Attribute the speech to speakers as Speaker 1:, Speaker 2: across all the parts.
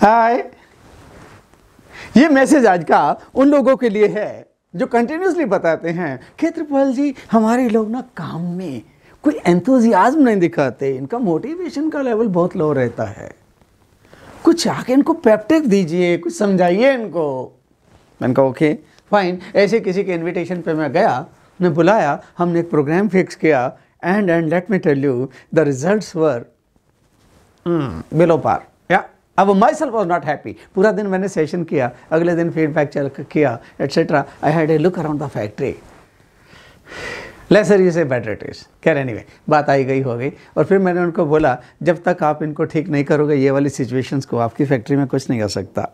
Speaker 1: हाय ये मैसेज आज का उन लोगों के लिए है जो कंटिन्यूसली बताते हैं क्षेत्रपाल जी हमारे लोग ना काम में कोई एंथोजियाज्म नहीं दिखाते इनका मोटिवेशन का लेवल बहुत लो रहता है कुछ आके इनको पेप्टिक दीजिए कुछ समझाइए इनको मैंने कहा ओके फाइन ऐसे किसी के इनविटेशन पे मैं गया उन्हें बुलाया हमने एक प्रोग्राम फिक्स किया and and let me tell you the results were below par अब myself was not happy पूरा दिन मैंने सेशन किया अगले दिन फीडबैक चल किया etcetera I had a look around the factory lesser is a better is खैर एनी anyway, बात आई गई हो गई और फिर मैंने उनको बोला जब तक आप इनको ठीक नहीं करोगे ये वाली सिचुएशंस को आपकी फैक्ट्री में कुछ नहीं हो सकता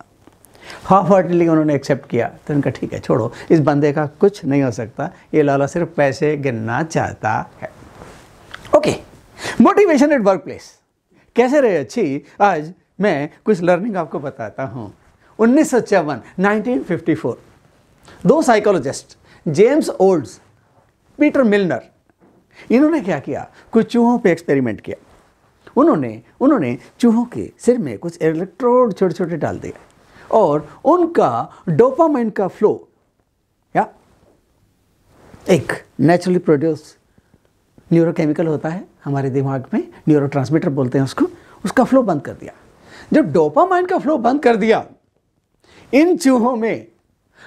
Speaker 1: हाफ हार्टली उन्होंने एक्सेप्ट किया तो उनका ठीक है छोड़ो इस बंदे का कुछ नहीं हो सकता ये लाला सिर्फ पैसे गिनना चाहता है okay motivation at workplace कैसे रहे अच्छी आज मैं कुछ लर्निंग आपको बताता हूँ उन्नीस सौ चौवन नाइनटीन दो psychologist James Olds Peter Milner इन्होंने क्या किया कुछ चूहों पे एक्सपेरिमेंट किया उन्होंने उन्होंने चूहों के सिर में कुछ इलेक्ट्रोड छोटे छोटे डाल दिए और उनका डोपामाइन का फ्लो या एक नेचुरली प्रोड्यूस न्यूरोकेमिकल होता है हमारे दिमाग में न्यूरोट्रांसमीटर बोलते हैं उसको उसका फ्लो बंद कर दिया जब डोपामाइन का फ्लो बंद कर दिया इन चूहों में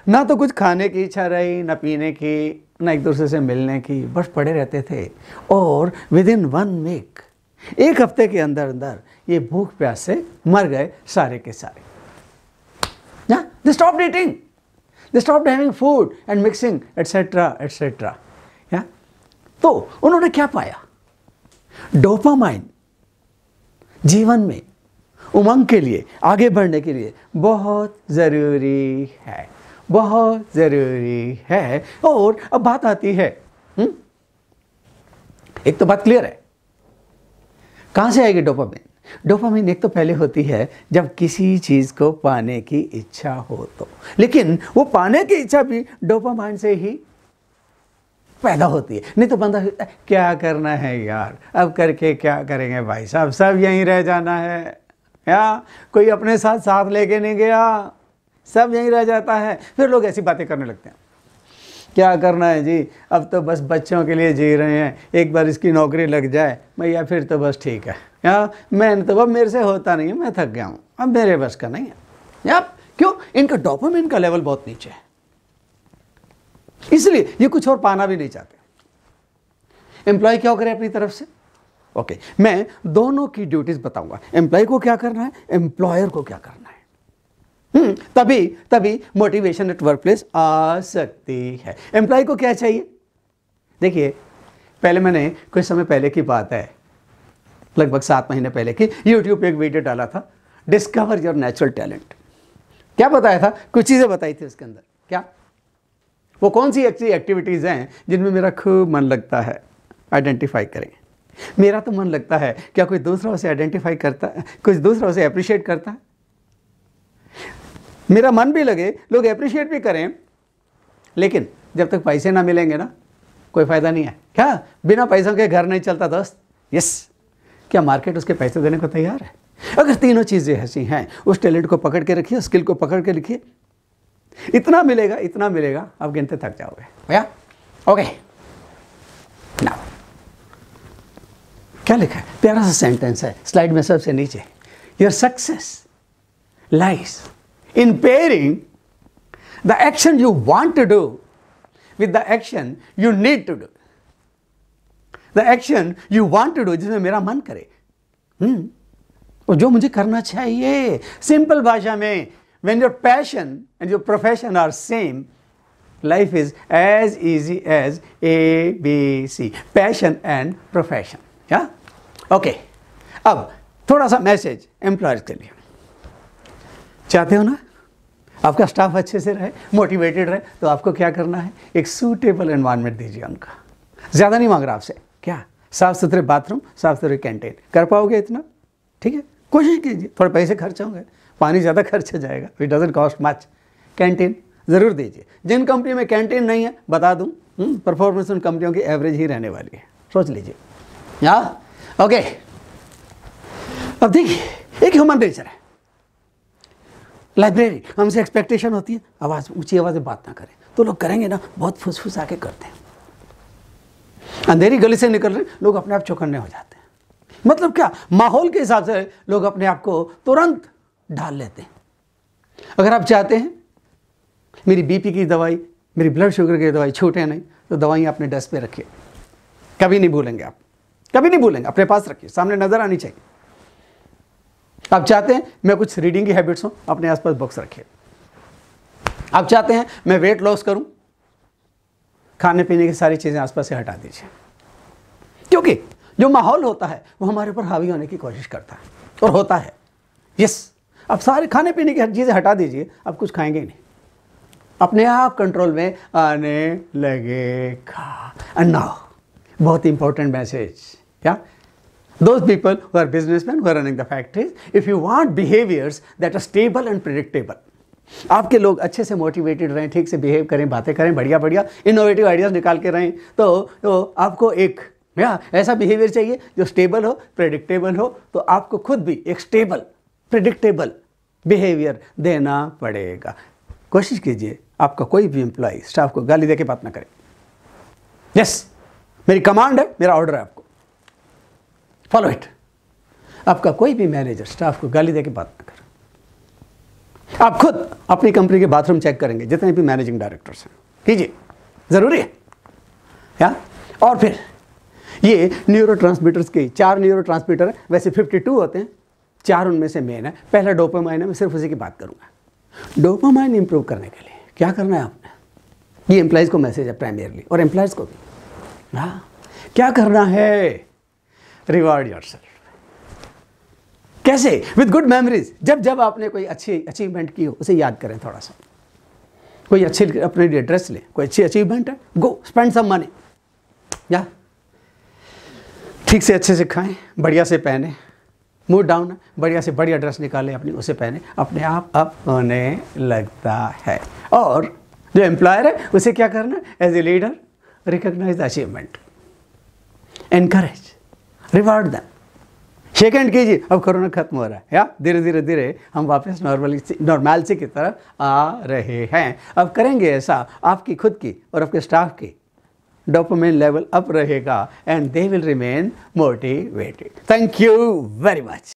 Speaker 1: ना तो कुछ खाने की इच्छा रही ना पीने की ना एक दूसरे से मिलने की बस पड़े रहते थे और विद इन वन वीक एक हफ्ते के अंदर अंदर ये भूख प्यास से मर गए सारे के सारे ना they stop dieting they stop having food and mixing etcetera etcetera या तो उन्होंने क्या पाया डोपामाइन जीवन में उमंग के लिए आगे बढ़ने के लिए बहुत ज़रूरी है बहुत ज़रूरी है और अब बात आती है हुँ? हम्म? एक तो बात क्लियर है कहाँ से आएगी डोपामिन डोपामिन एक तो पहले होती है जब किसी चीज़ को पाने की इच्छा हो तो लेकिन वो पाने की इच्छा भी डोपामाइन से ही पैदा होती है नहीं तो बंदा क्या करना है यार अब करके क्या करेंगे भाई साहब सब यहीं रह जाना है या कोई अपने साथ साथ लेके नहीं गया सब यहीं रह जाता है फिर लोग ऐसी बातें करने लगते हैं क्या करना है जी अब तो बस बच्चों के लिए जी रहे हैं एक बार इसकी नौकरी लग जाए भैया फिर तो बस ठीक है या मैंने तो अब मेरे से होता नहीं है मैं थक गया हूँ अब मेरे बस का नहीं है या क्यों इनका डॉक्यूमेंट का लेवल बहुत नीचे है इसलिए ये कुछ और पाना भी नहीं चाहते एम्प्लॉय क्या करे अपनी तरफ से ओके मैं दोनों की ड्यूटीज बताऊंगा एम्प्लॉय को क्या करना है एम्प्लॉयर को क्या करना है हम्म, तभी तभी मोटिवेशन एट वर्क प्लेस आ सकती है एम्प्लॉय को क्या चाहिए देखिए पहले मैंने कुछ समय पहले की बात है लगभग सात महीने पहले की यूट्यूब पे एक वीडियो डाला था डिस्कवर योर नेचुरल टैलेंट क्या बताया था कुछ चीज़ें बताई थी उसके अंदर क्या वो कौन सी अच्छी एक्टिविटीज़ हैं जिनमें मेरा खूब मन लगता है आइडेंटिफाई करें मेरा तो मन लगता है क्या कोई दूसरा उसे आइडेंटिफाई करता है कुछ दूसरा उसे अप्रिशिएट करता है मेरा मन भी लगे लोग अप्रिशिएट भी करें लेकिन जब तक पैसे ना मिलेंगे ना कोई फ़ायदा नहीं है क्या बिना पैसों के घर नहीं चलता दोस्त यस क्या मार्केट उसके पैसे देने को तैयार है अगर तीनों चीज़ें ऐसी हैं उस टैलेंट को पकड़ के रखिए स्किल को पकड़ के लिखिए इतना मिलेगा इतना मिलेगा आप गिनते थक जाओगे भैया ओके क्या लिखा है प्यारा सा सेंटेंस है स्लाइड में सबसे नीचे your success lies in pairing the action you want to do with the action you need to do the action you want to do जिसमें मेरा मन करे हम्म। और जो मुझे करना चाहिए सिंपल भाषा में your passion and your profession are same life is as as as A B C passion and profession profession yeah okay अब थोड़ा सा मैसेज एम्प्लॉयज के लिए चाहते हो ना आपका स्टाफ अच्छे से रहे मोटिवेटेड रहे तो आपको क्या करना है एक सूटेबल एनवायरमेंट दीजिए उनका ज़्यादा नहीं मांग रहा आपसे क्या साफ़ सुथरे बाथरूम साफ़ सुथरे कैंटीन कर पाओगे इतना ठीक है कोशिश कीजिए थोड़े पैसे खर्च होंगे पानी ज़्यादा खर्च हो जाएगा it doesn't cost much canteen ज़रूर दीजिए जिन कंपनी में कैंटीन नहीं है बता दूँ परफॉर्मेंस हम्म, उन कंपनियों की एवरेज ही रहने वाली है सोच लीजिए यहाँ ओके अब देखिए एक ह्यूमन नेचर है लाइब्रेरी हमसे एक्सपेक्टेशन होती है आवाज़ ऊंची आवाज़ में बात ना करें तो लोग करेंगे ना बहुत फुसफुस आके करते हैं अंधेरी गली से निकल रहे लोग अपने आप चौकन्ने हो जाते हैं मतलब क्या माहौल के हिसाब से लोग अपने आप को तुरंत ढाल लेते हैं अगर आप चाहते हैं मेरी बीपी की दवाई मेरी ब्लड शुगर की दवाई छूटे नहीं तो दवाई आपने डेस्क पे रखिए कभी नहीं भूलेंगे आप कभी नहीं भूलेंगे अपने पास रखिए सामने नजर आनी चाहिए आप चाहते हैं मैं कुछ रीडिंग की हैबिट्स हूं अपने आसपास बुक्स रखिए आप चाहते हैं मैं वेट लॉस करूं खाने पीने की सारी चीज़ें आसपास से हटा दीजिए क्योंकि जो माहौल होता है वो हमारे ऊपर हावी होने की कोशिश करता है और होता है यस अब सारे खाने पीने की हर चीज़ें हटा दीजिए अब कुछ खाएंगे ही नहीं अपने आप कंट्रोल में आने लगेगा अन्ना बहुत important message. Yeah. Those people who are businessmen who are running the factories if you want behaviours that are stable and predictable आपके लोग अच्छे से मोटिवेटेड रहें ठीक से बिहेव करें बातें करें बढ़िया बढ़िया इनोवेटिव आइडियाज़ निकाल के रहें तो, तो आपको एक या ऐसा बिहेवियर चाहिए जो स्टेबल हो प्रडिक्टेबल हो तो आपको खुद भी एक स्टेबल प्रेडिक्टेबल बिहेवियर देना पड़ेगा कोशिश कीजिए आपका कोई भी एम्प्लॉय स्टाफ को गाली दे के बात ना करें यस yes. मेरी कमांड है मेरा ऑर्डर है आपको फॉलो इट आपका कोई भी मैनेजर स्टाफ को गाली दे के बात ना कर आप खुद अपनी कंपनी के बाथरूम चेक करेंगे जितने भी मैनेजिंग डायरेक्टर्स हैं कीजिए ज़रूरी है या और फिर ये न्यूरो ट्रांसमीटर्स के चार न्यूरो ट्रांसमीटर हैं वैसे 52 होते हैं चार उनमें से मेन है पहला डोपामाइन है मैं सिर्फ उसी की बात करूंगा डोपामाइन इंप्रूव करने के लिए क्या करना है आपने ये एम्प्लॉयज़ को मैसेज है प्राइमेरली और एम्प्लॉयज़ को भी ना क्या करना है रिवॉर्ड योर सेल्फ कैसे विद गुड मेमोरीज जब जब आपने कोई अच्छी अचीवमेंट की हो उसे याद करें थोड़ा सा कोई अच्छी अपने लिए ड्रेस लें कोई अच्छी अचीवमेंट है गो स्पेंड सम मनी या ठीक से अच्छे से खाएं बढ़िया से पहने मूड डाउन बढ़िया से बढ़िया ड्रेस निकालें अपनी उसे पहने अपने आप अप होने लगता है और जो एम्प्लॉयर है उसे क्या करना as a leader recognize the achievement, encourage, reward them. Shake कीजिए अब कोरोना खत्म हो रहा है या धीरे धीरे धीरे हम वापस नॉर्मली नॉर्मलिटी की तरफ आ रहे हैं अब करेंगे ऐसा आपकी खुद की और आपके स्टाफ की डॉक्यूमेंट लेवल अप रहेगा and they will remain motivated thank you very much